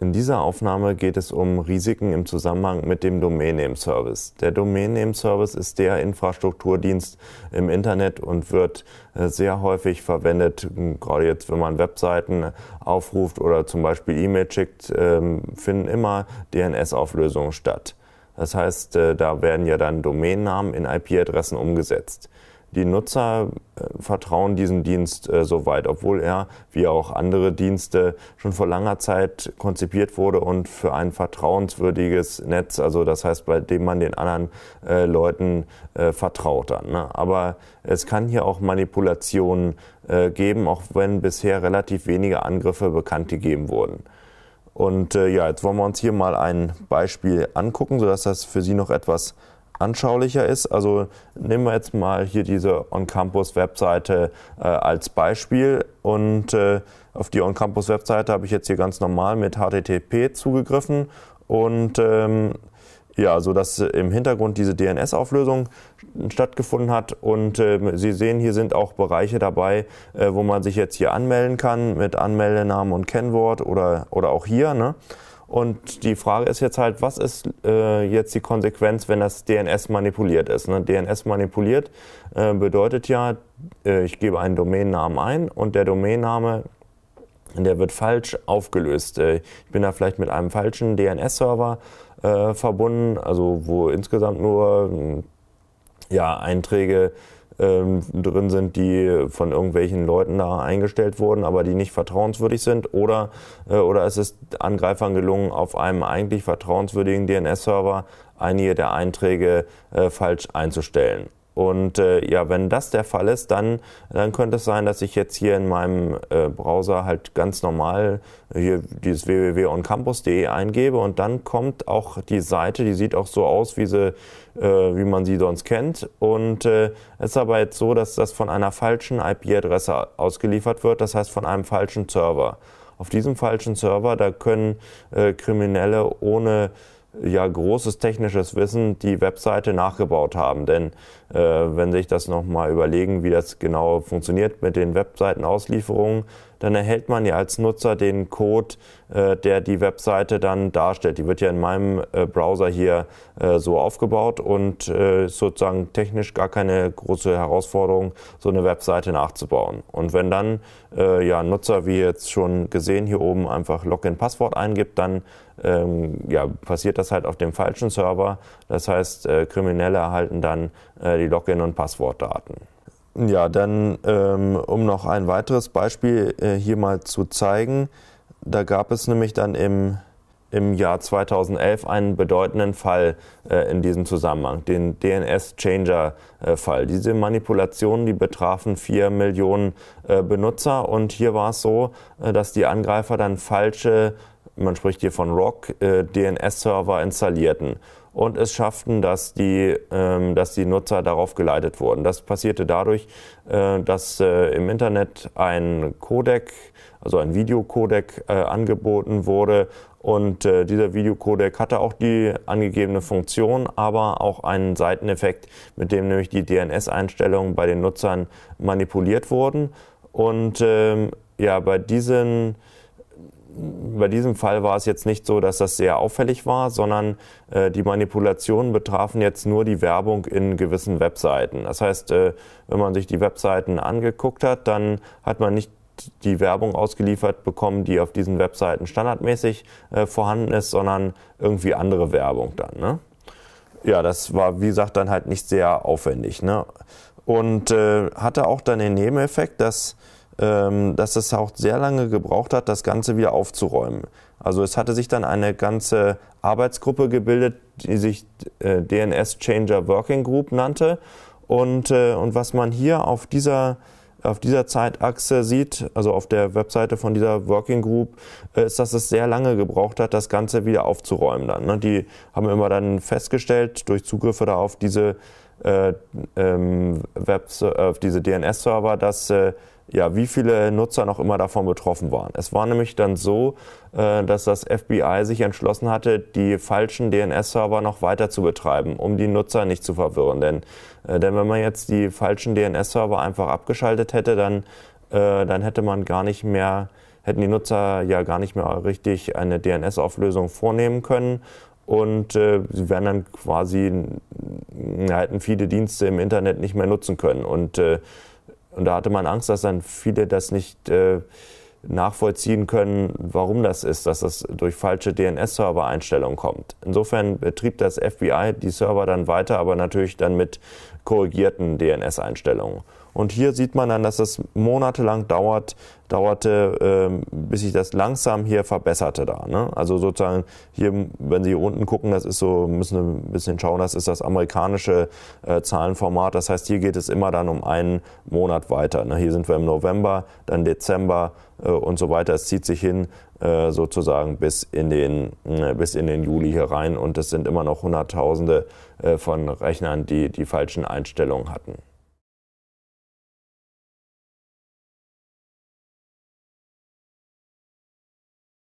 In dieser Aufnahme geht es um Risiken im Zusammenhang mit dem Domain Name Service. Der Domain Name Service ist der Infrastrukturdienst im Internet und wird äh, sehr häufig verwendet, hm, gerade jetzt, wenn man Webseiten aufruft oder zum Beispiel E-Mail schickt, ähm, finden immer DNS-Auflösungen statt. Das heißt, äh, da werden ja dann Domainnamen in IP-Adressen umgesetzt die Nutzer äh, vertrauen diesem Dienst äh, soweit, obwohl er, wie auch andere Dienste, schon vor langer Zeit konzipiert wurde und für ein vertrauenswürdiges Netz, also das heißt, bei dem man den anderen äh, Leuten äh, vertraut hat. Ne? Aber es kann hier auch Manipulationen äh, geben, auch wenn bisher relativ wenige Angriffe bekannt gegeben wurden. Und äh, ja, jetzt wollen wir uns hier mal ein Beispiel angucken, sodass das für Sie noch etwas anschaulicher ist. Also nehmen wir jetzt mal hier diese On-Campus-Webseite äh, als Beispiel und äh, auf die On-Campus-Webseite habe ich jetzt hier ganz normal mit HTTP zugegriffen und ähm, ja, so im Hintergrund diese DNS-Auflösung stattgefunden hat und äh, Sie sehen, hier sind auch Bereiche dabei, äh, wo man sich jetzt hier anmelden kann mit Anmeldenamen und Kennwort oder, oder auch hier. Ne? Und die Frage ist jetzt halt, was ist äh, jetzt die Konsequenz, wenn das DNS manipuliert ist? Ne? DNS manipuliert äh, bedeutet ja, äh, ich gebe einen Domainnamen ein und der Domainname, der wird falsch aufgelöst. Äh, ich bin da vielleicht mit einem falschen DNS-Server äh, verbunden, also wo insgesamt nur hm, ja, Einträge ähm, drin sind, die von irgendwelchen Leuten da eingestellt wurden, aber die nicht vertrauenswürdig sind. Oder, äh, oder es ist Angreifern gelungen, auf einem eigentlich vertrauenswürdigen DNS-Server einige der Einträge äh, falsch einzustellen. Und äh, ja, wenn das der Fall ist, dann, dann könnte es sein, dass ich jetzt hier in meinem äh, Browser halt ganz normal äh, hier dieses www.oncampus.de eingebe und dann kommt auch die Seite, die sieht auch so aus, wie, sie, äh, wie man sie sonst kennt. Und äh, es ist aber jetzt so, dass das von einer falschen IP-Adresse ausgeliefert wird, das heißt von einem falschen Server. Auf diesem falschen Server, da können äh, Kriminelle ohne ja großes technisches Wissen die Webseite nachgebaut haben. Denn äh, wenn sich das nochmal überlegen, wie das genau funktioniert mit den Webseitenauslieferungen, dann erhält man ja als Nutzer den Code, äh, der die Webseite dann darstellt. Die wird ja in meinem äh, Browser hier äh, so aufgebaut und äh, sozusagen technisch gar keine große Herausforderung, so eine Webseite nachzubauen. Und wenn dann äh, ja Nutzer, wie jetzt schon gesehen, hier oben einfach Login-Passwort eingibt, dann ähm, ja, passiert das halt auf dem falschen Server. Das heißt, äh, Kriminelle erhalten dann äh, die Login- und Passwortdaten. Ja, dann ähm, um noch ein weiteres Beispiel äh, hier mal zu zeigen. Da gab es nämlich dann im, im Jahr 2011 einen bedeutenden Fall äh, in diesem Zusammenhang, den DNS-Changer-Fall. Diese Manipulationen, die betrafen vier Millionen äh, Benutzer und hier war es so, dass die Angreifer dann falsche man spricht hier von ROC, DNS-Server installierten und es schafften, dass die, ähm, dass die Nutzer darauf geleitet wurden. Das passierte dadurch, äh, dass äh, im Internet ein Codec, also ein Videocodec äh, angeboten wurde und äh, dieser Videocodec hatte auch die angegebene Funktion, aber auch einen Seiteneffekt, mit dem nämlich die DNS-Einstellungen bei den Nutzern manipuliert wurden. Und ähm, ja, bei diesen bei diesem Fall war es jetzt nicht so, dass das sehr auffällig war, sondern äh, die Manipulationen betrafen jetzt nur die Werbung in gewissen Webseiten. Das heißt, äh, wenn man sich die Webseiten angeguckt hat, dann hat man nicht die Werbung ausgeliefert bekommen, die auf diesen Webseiten standardmäßig äh, vorhanden ist, sondern irgendwie andere Werbung dann. Ne? Ja, das war, wie gesagt, dann halt nicht sehr aufwendig. Ne? Und äh, hatte auch dann den Nebeneffekt, dass ähm, dass es auch sehr lange gebraucht hat, das Ganze wieder aufzuräumen. Also es hatte sich dann eine ganze Arbeitsgruppe gebildet, die sich äh, DNS Changer Working Group nannte. Und, äh, und was man hier auf dieser auf dieser Zeitachse sieht, also auf der Webseite von dieser Working Group, äh, ist, dass es sehr lange gebraucht hat, das Ganze wieder aufzuräumen dann. Ne? Die haben immer dann festgestellt, durch Zugriffe da auf diese, äh, ähm, auf diese DNS-Server, dass äh, ja, wie viele Nutzer noch immer davon betroffen waren. Es war nämlich dann so, äh, dass das FBI sich entschlossen hatte, die falschen DNS-Server noch weiter zu betreiben, um die Nutzer nicht zu verwirren. Denn, äh, denn wenn man jetzt die falschen DNS-Server einfach abgeschaltet hätte, dann, äh, dann hätte man gar nicht mehr, hätten die Nutzer ja gar nicht mehr richtig eine DNS-Auflösung vornehmen können. Und sie wären dann quasi, hätten viele Dienste im Internet nicht mehr nutzen können. Und und da hatte man Angst, dass dann viele das nicht äh, nachvollziehen können, warum das ist, dass das durch falsche DNS-Server-Einstellungen kommt. Insofern betrieb das FBI die Server dann weiter, aber natürlich dann mit korrigierten DNS-Einstellungen. Und hier sieht man dann, dass es monatelang dauert, dauerte, äh, bis sich das langsam hier verbesserte da. Ne? Also sozusagen hier, wenn Sie hier unten gucken, das ist so, müssen ein bisschen schauen, das ist das amerikanische äh, Zahlenformat. Das heißt, hier geht es immer dann um einen Monat weiter. Ne? Hier sind wir im November, dann Dezember äh, und so weiter. Es zieht sich hin äh, sozusagen bis in den äh, bis in den Juli hier rein und es sind immer noch Hunderttausende äh, von Rechnern, die die falschen Einstellungen hatten.